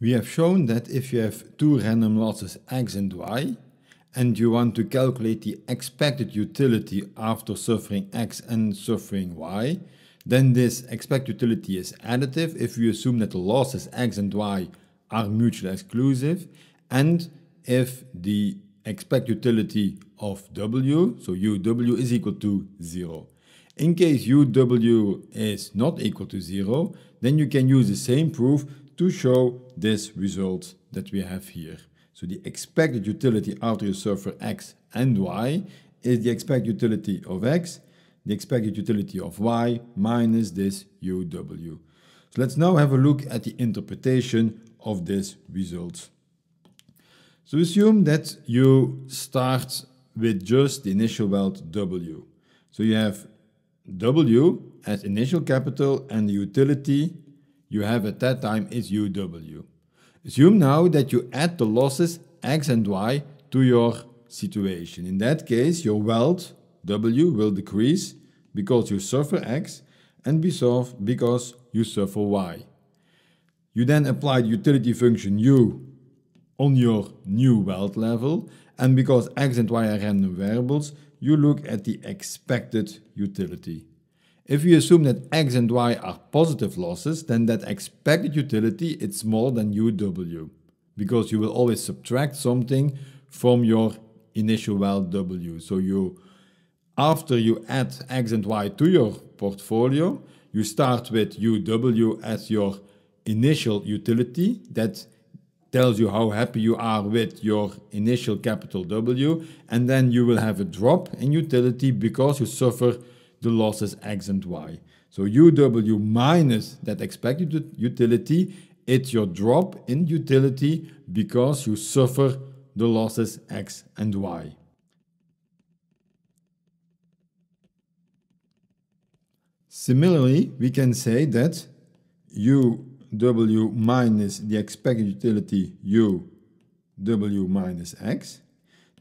We have shown that if you have two random losses x and y, and you want to calculate the expected utility after suffering x and suffering y, then this expected utility is additive if we assume that the losses x and y are mutually exclusive, and if the expected utility of w, so uw is equal to 0. In case uw is not equal to 0, then you can use the same proof to show this result that we have here. So the expected utility after you solve for x and y is the expected utility of x, the expected utility of y minus this uw. So let's now have a look at the interpretation of this result. So assume that you start with just the initial wealth w. So you have w as initial capital and the utility you have at that time is uw. Assume now that you add the losses x and y to your situation. In that case, your wealth w will decrease because you suffer x and because you suffer y. You then apply the utility function u on your new wealth level and because x and y are random variables, you look at the expected utility. If you assume that x and y are positive losses, then that expected utility is smaller than uw, because you will always subtract something from your initial w. So you, after you add x and y to your portfolio, you start with uw as your initial utility that tells you how happy you are with your initial capital W, and then you will have a drop in utility because you suffer the losses x and y. So UW minus that expected utility, it's your drop in utility because you suffer the losses x and y. Similarly, we can say that UW minus the expected utility UW minus x,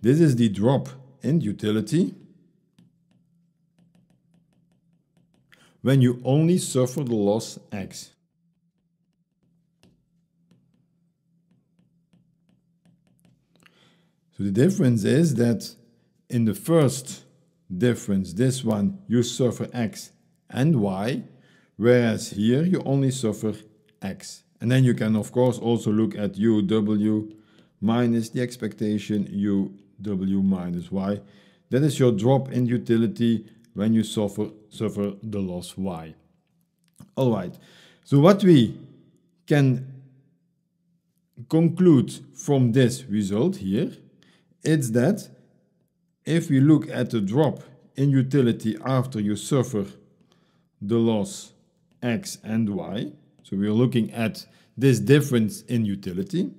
this is the drop in utility when you only suffer the loss x. So the difference is that in the first difference, this one, you suffer x and y, whereas here you only suffer x. And then you can of course also look at uw minus the expectation uw minus y. That is your drop in utility when you suffer, suffer the loss y. All right, so what we can conclude from this result here, it's that if we look at the drop in utility after you suffer the loss x and y, so we are looking at this difference in utility,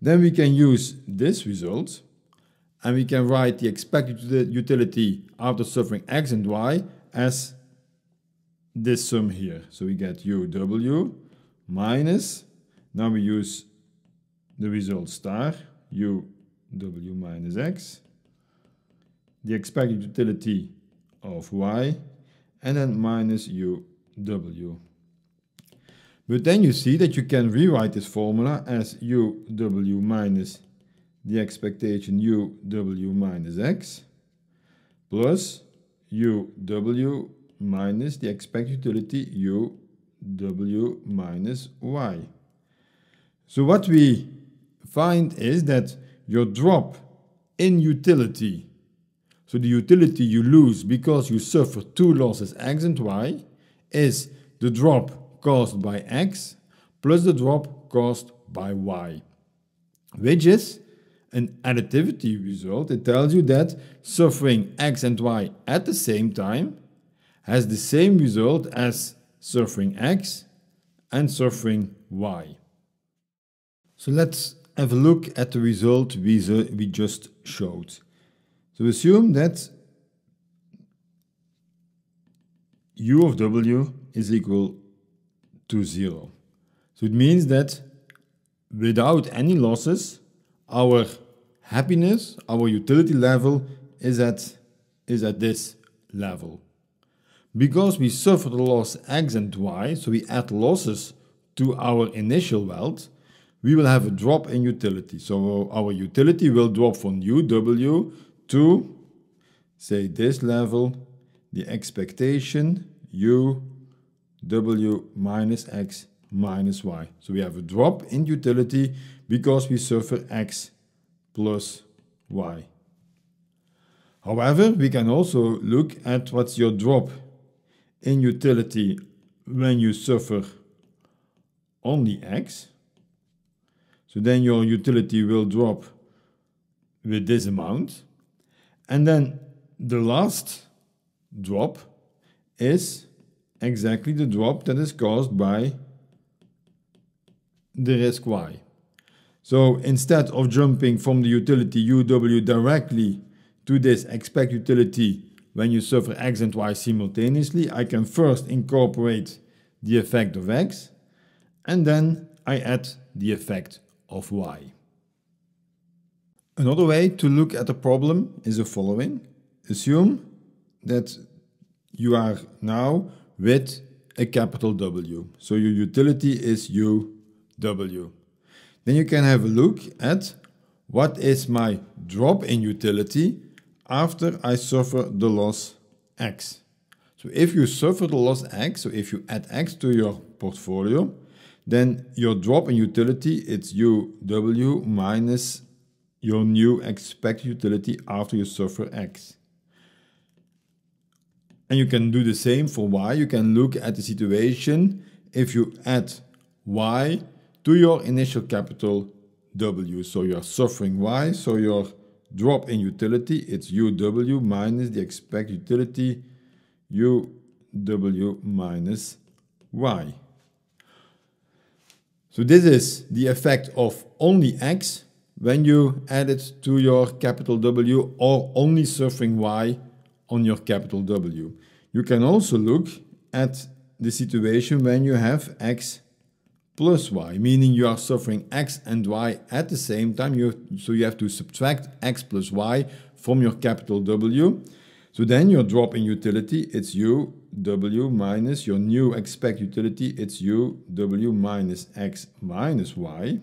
then we can use this result and we can write the expected utility after suffering x and y as this sum here. So we get uw minus, now we use the result star, uw minus x, the expected utility of y, and then minus uw. But then you see that you can rewrite this formula as uw minus the expectation uw minus x plus uw minus the expected utility uw minus y. So what we find is that your drop in utility, so the utility you lose because you suffer two losses x and y, is the drop caused by x plus the drop caused by y, which is an additivity result, it tells you that suffering x and y at the same time has the same result as suffering x and suffering y. So let's have a look at the result we, we just showed. So assume that u of w is equal to 0. So it means that without any losses, our happiness, our utility level, is at, is at this level. Because we suffer the loss x and y, so we add losses to our initial wealth, we will have a drop in utility. So our utility will drop from UW to, say, this level, the expectation UW minus x minus y. So we have a drop in utility because we suffer x plus y. However, we can also look at what's your drop in utility when you suffer only x. So then your utility will drop with this amount. And then the last drop is exactly the drop that is caused by the risk y. So instead of jumping from the utility UW directly to this expect utility when you suffer x and y simultaneously, I can first incorporate the effect of x and then I add the effect of y. Another way to look at the problem is the following. Assume that you are now with a capital W. So your utility is UW. Then you can have a look at what is my drop in utility after I suffer the loss X. So if you suffer the loss X, so if you add X to your portfolio, then your drop in utility, it's UW minus your new expected utility after you suffer X. And you can do the same for Y. You can look at the situation if you add Y to your initial capital W. So you are suffering Y, so your drop in utility, it's UW minus the expect utility UW minus Y. So this is the effect of only X when you add it to your capital W or only suffering Y on your capital W. You can also look at the situation when you have X plus y, meaning you are suffering x and y at the same time. You so you have to subtract x plus y from your capital W. So then your drop in utility, it's u w minus your new expect utility, it's u w minus x minus y.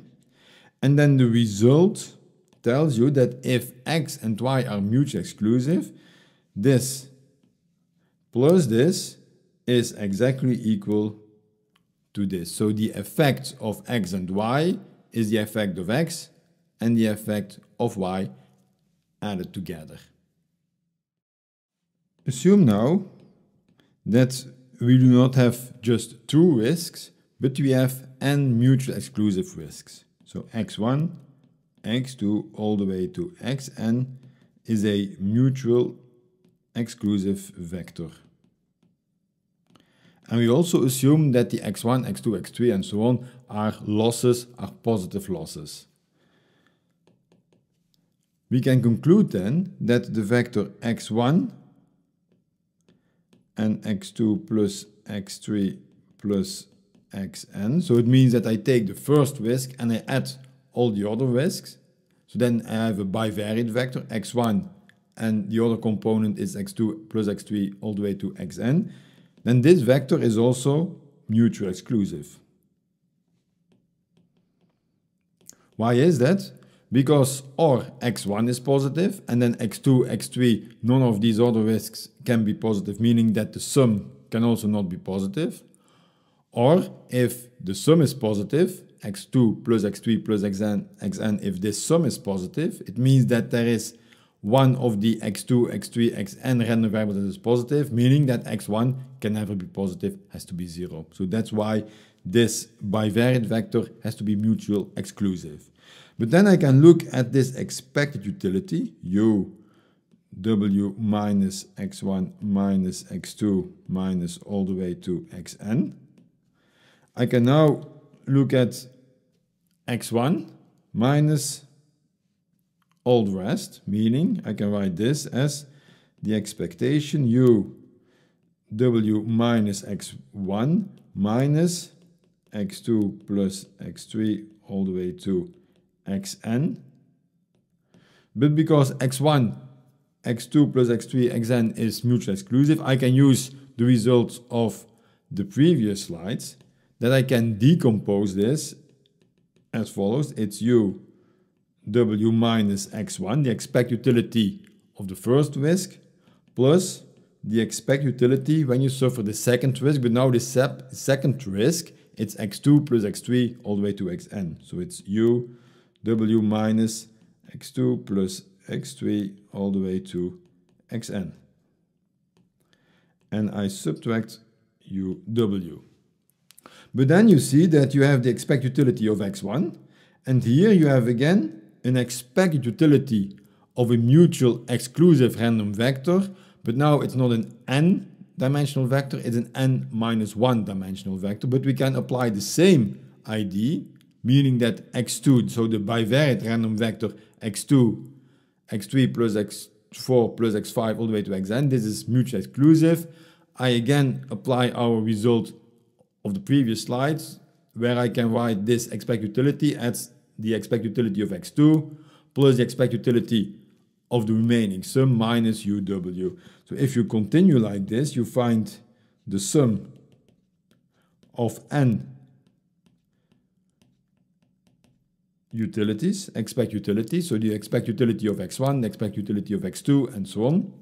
And then the result tells you that if x and y are mutually exclusive, this plus this is exactly equal to this. So the effect of x and y is the effect of x and the effect of y added together. Assume now that we do not have just two risks, but we have n mutual exclusive risks. So x1, x2, all the way to xn is a mutual exclusive vector. And we also assume that the x1, x2, x3 and so on are losses, are positive losses. We can conclude then that the vector x1 and x2 plus x3 plus xn. So it means that I take the first risk and I add all the other risks. So then I have a bivariate vector x1 and the other component is x2 plus x3 all the way to xn then this vector is also mutually exclusive. Why is that? Because or x1 is positive and then x2, x3, none of these other risks can be positive, meaning that the sum can also not be positive. Or if the sum is positive, x2 plus x3 plus xn, xn, if this sum is positive, it means that there is one of the x2, x3, xn random variables that is positive, meaning that x1 can never be positive, has to be zero. So that's why this bivariate vector has to be mutual exclusive. But then I can look at this expected utility, u w minus x1 minus x2 minus all the way to xn. I can now look at x1 minus old rest, meaning I can write this as the expectation u w minus x1 minus x2 plus x3 all the way to xn. But because x1, x2 plus x3, xn is mutually exclusive, I can use the results of the previous slides that I can decompose this as follows. It's u w minus x1, the expect utility of the first risk, plus the expect utility when you suffer the second risk, but now the second risk, it's x2 plus x3 all the way to xn. So it's u w minus x2 plus x3 all the way to xn. And I subtract uw. But then you see that you have the expect utility of x1, and here you have again an expected utility of a mutual exclusive random vector, but now it's not an n dimensional vector, it's an n minus 1 dimensional vector, but we can apply the same ID, meaning that x2, so the bivariate random vector x2, x3 plus x4 plus x5 all the way to xn, this is mutually exclusive. I again apply our result of the previous slides, where I can write this expect utility as the expect utility of x2 plus the expect utility of the remaining sum minus uw. So if you continue like this, you find the sum of n utilities, expect utility, so the expect utility of x1, expect utility of x2, and so on,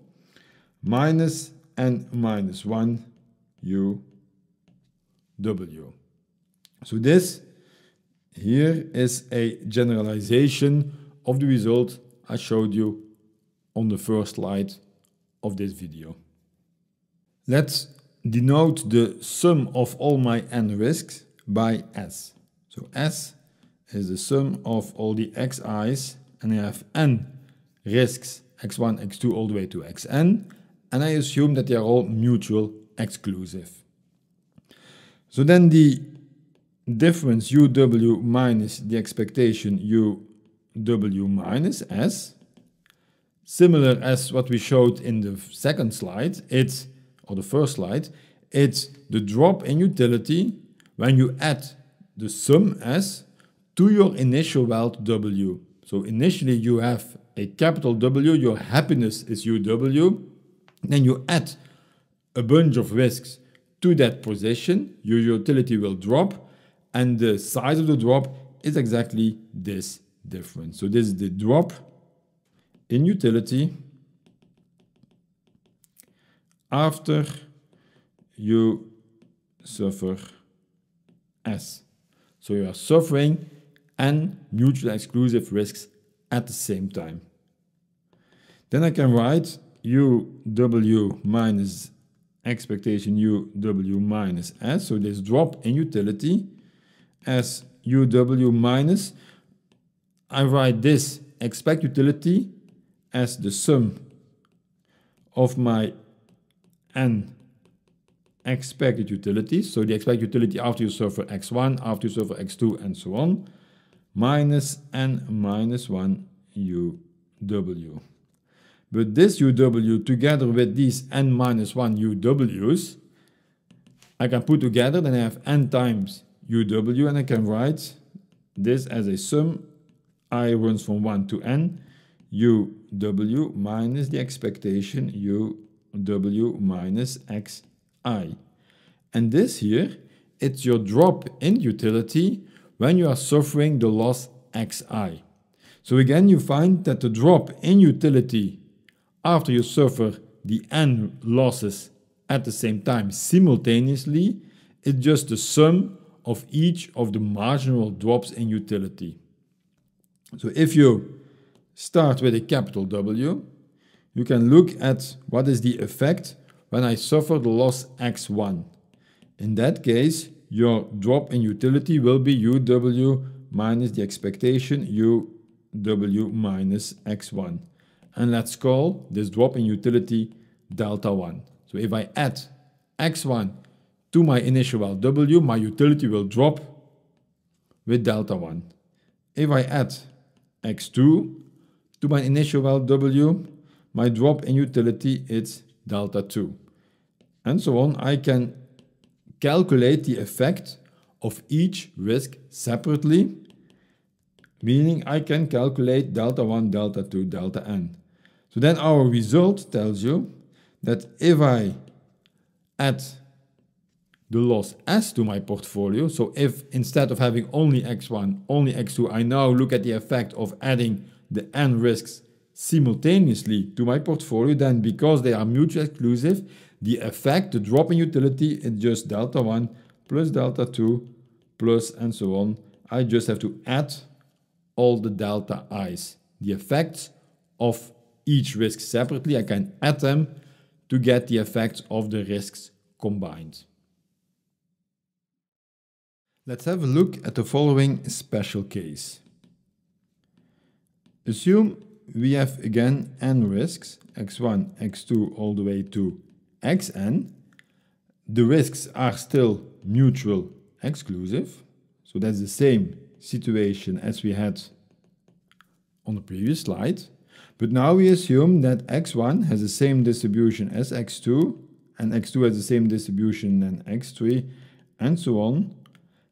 minus n minus 1 uw. So this here is a generalization of the result I showed you on the first slide of this video. Let's denote the sum of all my n risks by S. So S is the sum of all the xi's and I have n risks x1, x2 all the way to xn and I assume that they are all mutual exclusive. So then the difference uw minus the expectation uw minus s. Similar as what we showed in the second slide, it's, or the first slide, it's the drop in utility when you add the sum s to your initial wealth w. So initially you have a capital W, your happiness is UW, then you add a bunch of risks to that position, your utility will drop, and the size of the drop is exactly this difference. So this is the drop in utility after you suffer S. So you are suffering and mutually exclusive risks at the same time. Then I can write UW minus expectation UW minus S. So this drop in utility as uw minus, I write this expect utility as the sum of my n expected utilities, so the expected utility after your for x1, after your for x2, and so on, minus n minus 1 uw. But this uw together with these n minus 1 uws, I can put together, then I have n times uw and I can write this as a sum i runs from 1 to n uw minus the expectation uw minus xi. And this here, it's your drop in utility when you are suffering the loss xi. So again, you find that the drop in utility after you suffer the n losses at the same time simultaneously is just the sum of each of the marginal drops in utility. So if you start with a capital W, you can look at what is the effect when I suffer the loss x1. In that case, your drop in utility will be uw minus the expectation uw minus x1. And let's call this drop in utility delta 1. So if I add x1 to my initial w, my utility will drop with delta 1. If I add x2 to my initial w, my drop in utility is delta 2. And so on, I can calculate the effect of each risk separately, meaning I can calculate delta 1, delta 2, delta n. So then our result tells you that if I add the loss as to my portfolio. So if instead of having only X1, only X2, I now look at the effect of adding the N risks simultaneously to my portfolio, then because they are mutually exclusive, the effect, the drop in utility is just delta 1 plus delta 2 plus and so on. I just have to add all the delta i's, the effects of each risk separately. I can add them to get the effects of the risks combined. Let's have a look at the following special case. Assume we have again n risks, x1, x2 all the way to xn. The risks are still mutual exclusive. So that's the same situation as we had on the previous slide. But now we assume that x1 has the same distribution as x2 and x2 has the same distribution than x3 and so on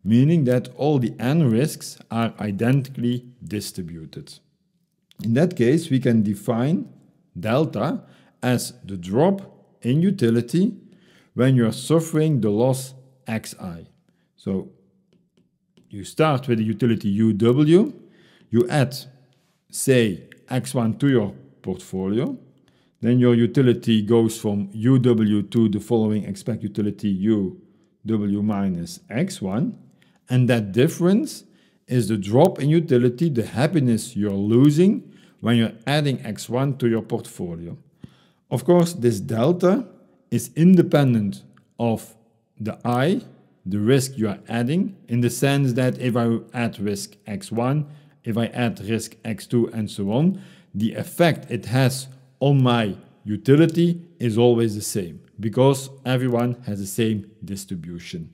meaning that all the n risks are identically distributed. In that case, we can define delta as the drop in utility when you're suffering the loss xi. So you start with the utility UW, you add, say, x1 to your portfolio, then your utility goes from UW to the following expect utility UW minus x1, and that difference is the drop in utility, the happiness you're losing when you're adding X1 to your portfolio. Of course, this delta is independent of the I, the risk you are adding, in the sense that if I add risk X1, if I add risk X2 and so on, the effect it has on my utility is always the same because everyone has the same distribution.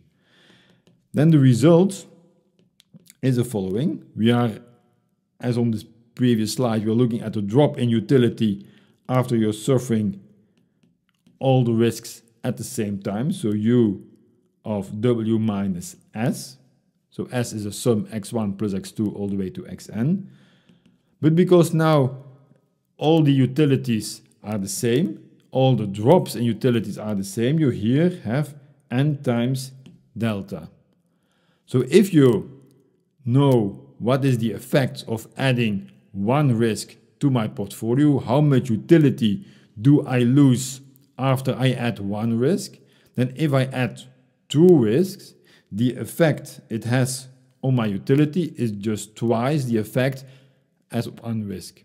Then the result is the following. We are, as on this previous slide, we're looking at the drop in utility after you're suffering all the risks at the same time. So U of W minus S. So S is a sum x1 plus x2 all the way to xn. But because now all the utilities are the same, all the drops in utilities are the same, you here have n times delta. So if you know what is the effect of adding one risk to my portfolio, how much utility do I lose after I add one risk, then if I add two risks, the effect it has on my utility is just twice the effect as one risk.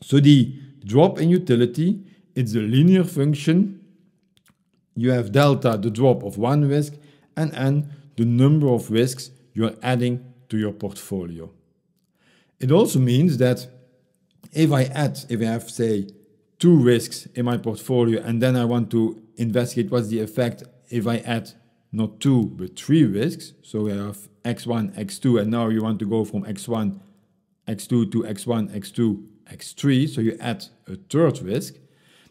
So the drop in utility, it's a linear function. You have delta, the drop of one risk, and n, the number of risks you're adding to your portfolio. It also means that if I add, if I have, say, two risks in my portfolio and then I want to investigate what's the effect if I add not two but three risks, so I have x1, x2, and now you want to go from x1, x2 to x1, x2, x3, so you add a third risk,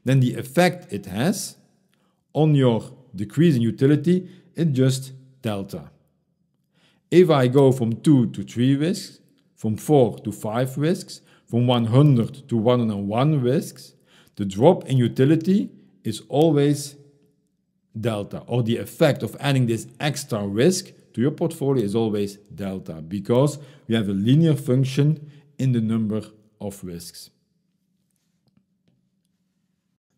then the effect it has on your decrease in utility, it just delta. If I go from 2 to 3 whisks, from 4 to 5 whisks, from 100 to 101 whisks, the drop in utility is always delta, or the effect of adding this extra risk to your portfolio is always delta, because we have a linear function in the number of risks.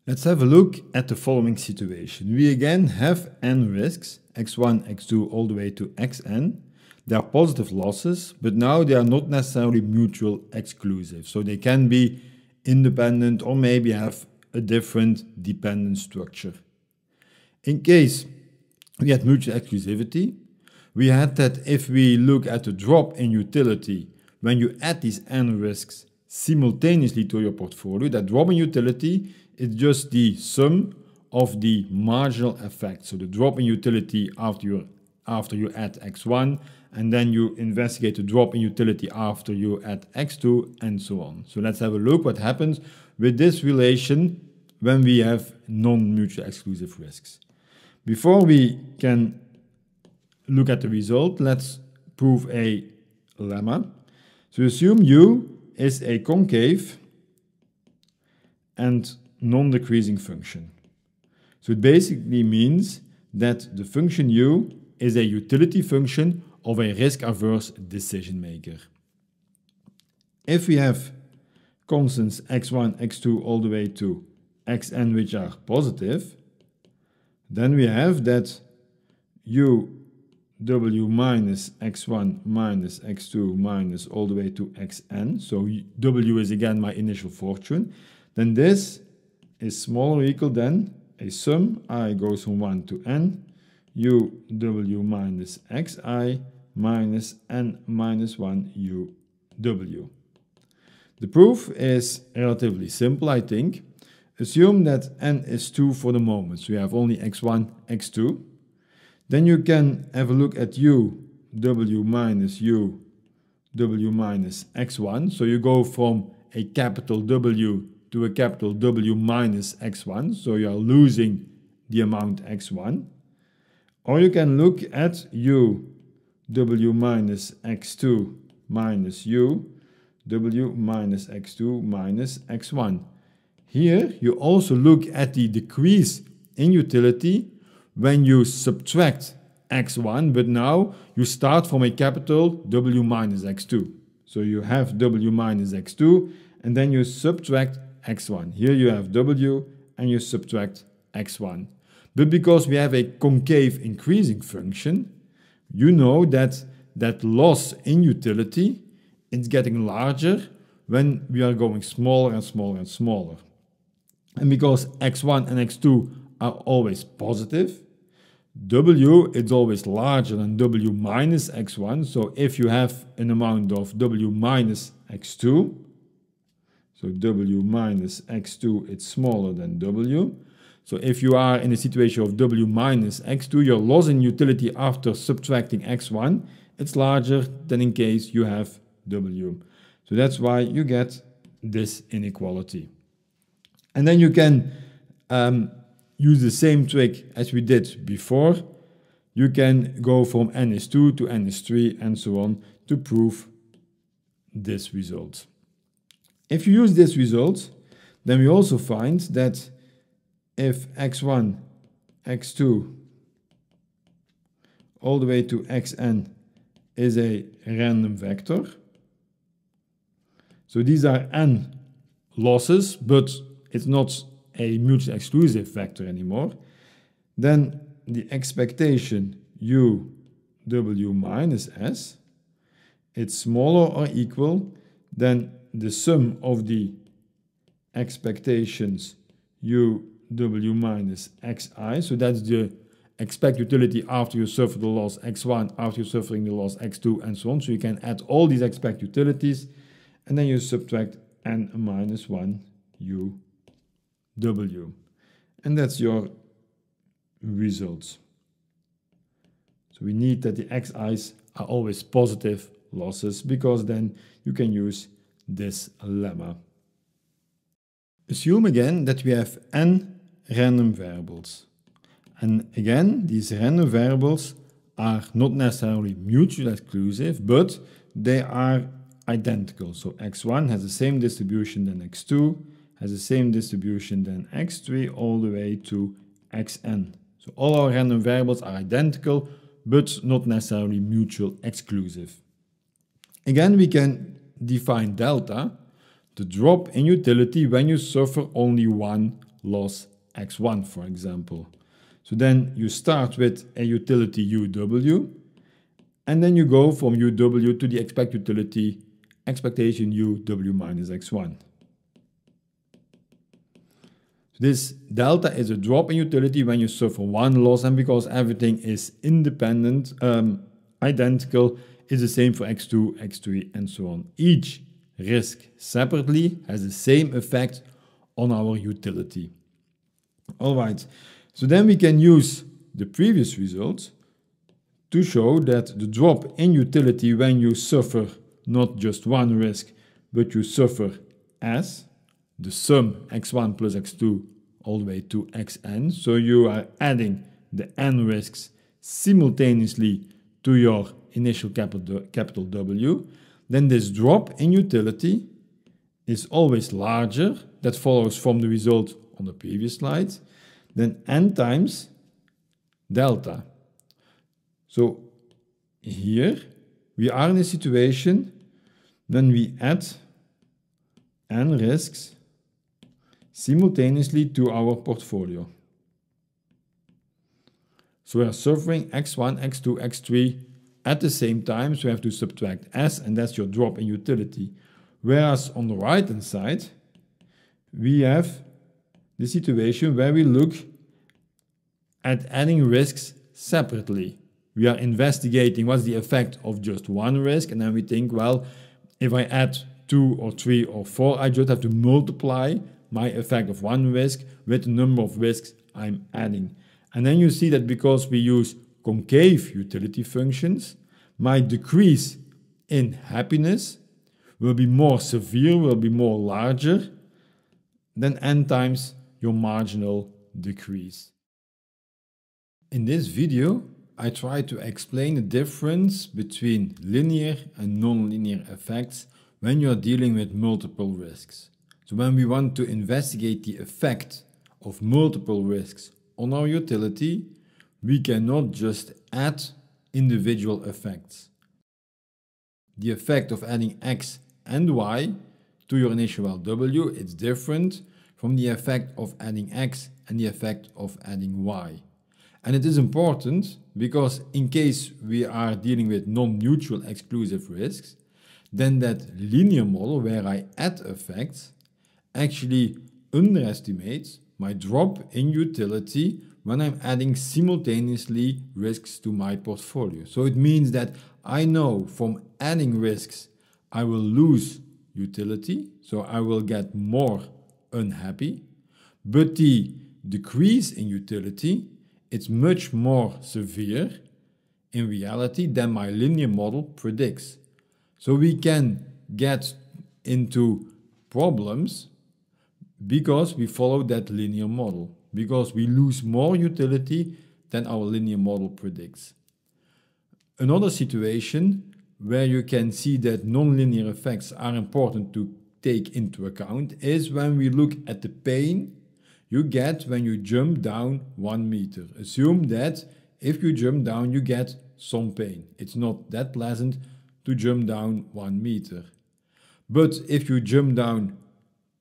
Let's have a look at the following situation. We again have n risks, x1, x2, all the way to xn. They are positive losses, but now they are not necessarily mutual exclusive. So they can be independent or maybe have a different dependent structure. In case we had mutual exclusivity, we had that if we look at the drop in utility, when you add these n risks simultaneously to your portfolio, that drop in utility it's just the sum of the marginal effect. So the drop in utility after you after you add x1 and then you investigate the drop in utility after you add x2 and so on. So let's have a look what happens with this relation when we have non-mutually exclusive risks. Before we can look at the result, let's prove a lemma. So assume U is a concave and non-decreasing function. So it basically means that the function u is a utility function of a risk-averse decision maker. If we have constants x1, x2 all the way to xn which are positive, then we have that u w minus x1 minus x2 minus all the way to xn, so w is again my initial fortune, then this is smaller or equal than a sum i goes from 1 to n u w minus x i minus n minus 1 u w. The proof is relatively simple, I think. Assume that n is 2 for the moment, so you have only x1, x2. Then you can have a look at u w minus u w minus x1. So you go from a capital W to a capital W minus x1, so you are losing the amount x1. Or you can look at u w minus x2 minus u w minus x2 minus x1. Here you also look at the decrease in utility when you subtract x1, but now you start from a capital W minus x2. So you have W minus x2, and then you subtract x1. Here you have w and you subtract x1. But because we have a concave increasing function, you know that that loss in utility is getting larger when we are going smaller and smaller and smaller. And because x1 and x2 are always positive, w is always larger than w minus x1. So if you have an amount of w minus x2, so W minus x2, it's smaller than W. So if you are in a situation of W minus x2, your loss in utility after subtracting x1, it's larger than in case you have W. So that's why you get this inequality. And then you can um, use the same trick as we did before. You can go from n is 2 to n is 3 and so on to prove this result. If you use this result, then we also find that if x1, x2, all the way to xn is a random vector. So these are n losses, but it's not a mutually exclusive vector anymore. Then the expectation u w minus s, it's smaller or equal than the sum of the expectations uw minus xi, so that's the expect utility after you suffer the loss x1, after you're suffering the loss x2, and so on. So you can add all these expect utilities, and then you subtract n minus 1 uw. And that's your results. So we need that the xi's are always positive losses, because then you can use this lemma. Assume again that we have n random variables. And again, these random variables are not necessarily mutually exclusive, but they are identical. So x1 has the same distribution than x2, has the same distribution than x3 all the way to xn. So all our random variables are identical, but not necessarily mutual exclusive. Again, we can define delta, the drop in utility when you suffer only one loss x1, for example. So then you start with a utility UW, and then you go from UW to the expect utility expectation UW minus x1. So this delta is a drop in utility when you suffer one loss, and because everything is independent, um, identical, is the same for x2, x3, and so on. Each risk separately has the same effect on our utility. All right, so then we can use the previous results to show that the drop in utility when you suffer not just one risk, but you suffer as the sum x1 plus x2 all the way to xn. So you are adding the n risks simultaneously to your initial capital, W, then this drop in utility is always larger, that follows from the result on the previous slide, than n times delta. So here we are in a situation when we add n risks simultaneously to our portfolio. So we are suffering x1, x2, x3 at the same time, so you have to subtract S, and that's your drop in utility. Whereas on the right-hand side, we have the situation where we look at adding risks separately. We are investigating what's the effect of just one risk, and then we think, well, if I add two or three or four, I just have to multiply my effect of one risk with the number of risks I'm adding. And then you see that because we use concave utility functions might decrease in happiness, will be more severe, will be more larger than n times your marginal decrease. In this video, I try to explain the difference between linear and nonlinear effects when you're dealing with multiple risks. So when we want to investigate the effect of multiple risks on our utility, we cannot just add individual effects. The effect of adding x and y to your initial w is different from the effect of adding x and the effect of adding y. And it is important because in case we are dealing with non-mutual exclusive risks, then that linear model where I add effects actually underestimates my drop in utility when I'm adding simultaneously risks to my portfolio. So it means that I know from adding risks, I will lose utility, so I will get more unhappy, but the decrease in utility, it's much more severe in reality than my linear model predicts. So we can get into problems because we follow that linear model because we lose more utility than our linear model predicts. Another situation where you can see that nonlinear effects are important to take into account is when we look at the pain you get when you jump down one meter. Assume that if you jump down, you get some pain. It's not that pleasant to jump down one meter. But if you jump down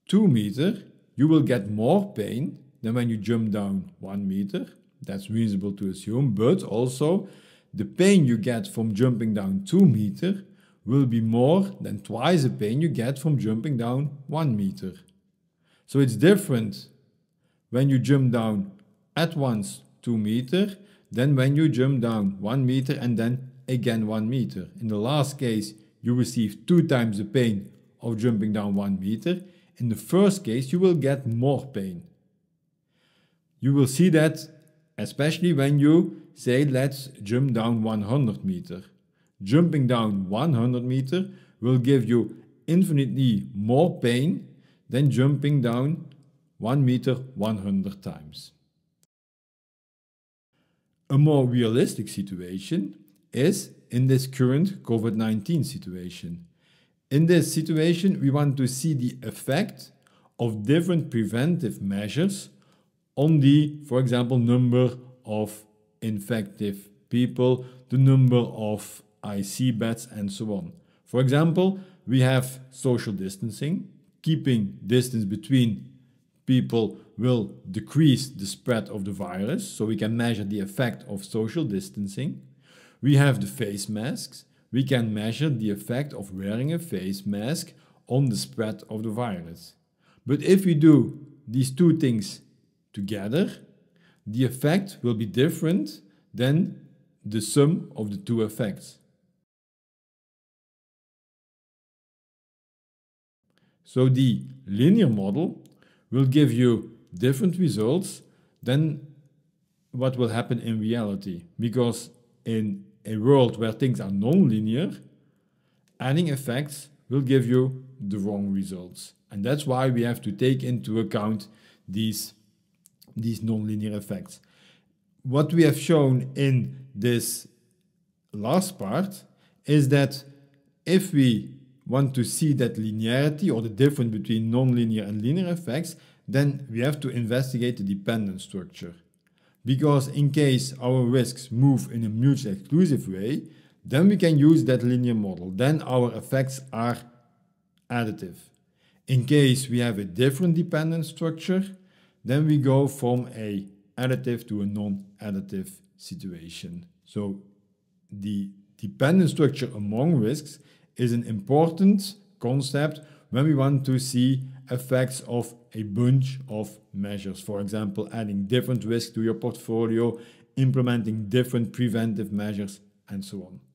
two meter, you will get more pain then when you jump down one meter, that's reasonable to assume, but also the pain you get from jumping down two meter will be more than twice the pain you get from jumping down one meter. So it's different when you jump down at once two meter than when you jump down one meter and then again one meter. In the last case, you receive two times the pain of jumping down one meter. In the first case, you will get more pain. You will see that especially when you say let's jump down 100 meter. Jumping down 100 meter will give you infinitely more pain than jumping down 1 meter 100 times. A more realistic situation is in this current COVID-19 situation. In this situation, we want to see the effect of different preventive measures on the, for example, number of infective people, the number of IC beds, and so on. For example, we have social distancing. Keeping distance between people will decrease the spread of the virus, so we can measure the effect of social distancing. We have the face masks. We can measure the effect of wearing a face mask on the spread of the virus. But if we do these two things together, the effect will be different than the sum of the two effects. So the linear model will give you different results than what will happen in reality. Because in a world where things are non-linear, adding effects will give you the wrong results. And that's why we have to take into account these these nonlinear effects. What we have shown in this last part is that if we want to see that linearity or the difference between nonlinear and linear effects, then we have to investigate the dependent structure. Because in case our risks move in a mutually exclusive way, then we can use that linear model. Then our effects are additive. In case we have a different dependent structure, then we go from a additive to a non-additive situation. So the dependent structure among risks is an important concept when we want to see effects of a bunch of measures. For example, adding different risks to your portfolio, implementing different preventive measures, and so on.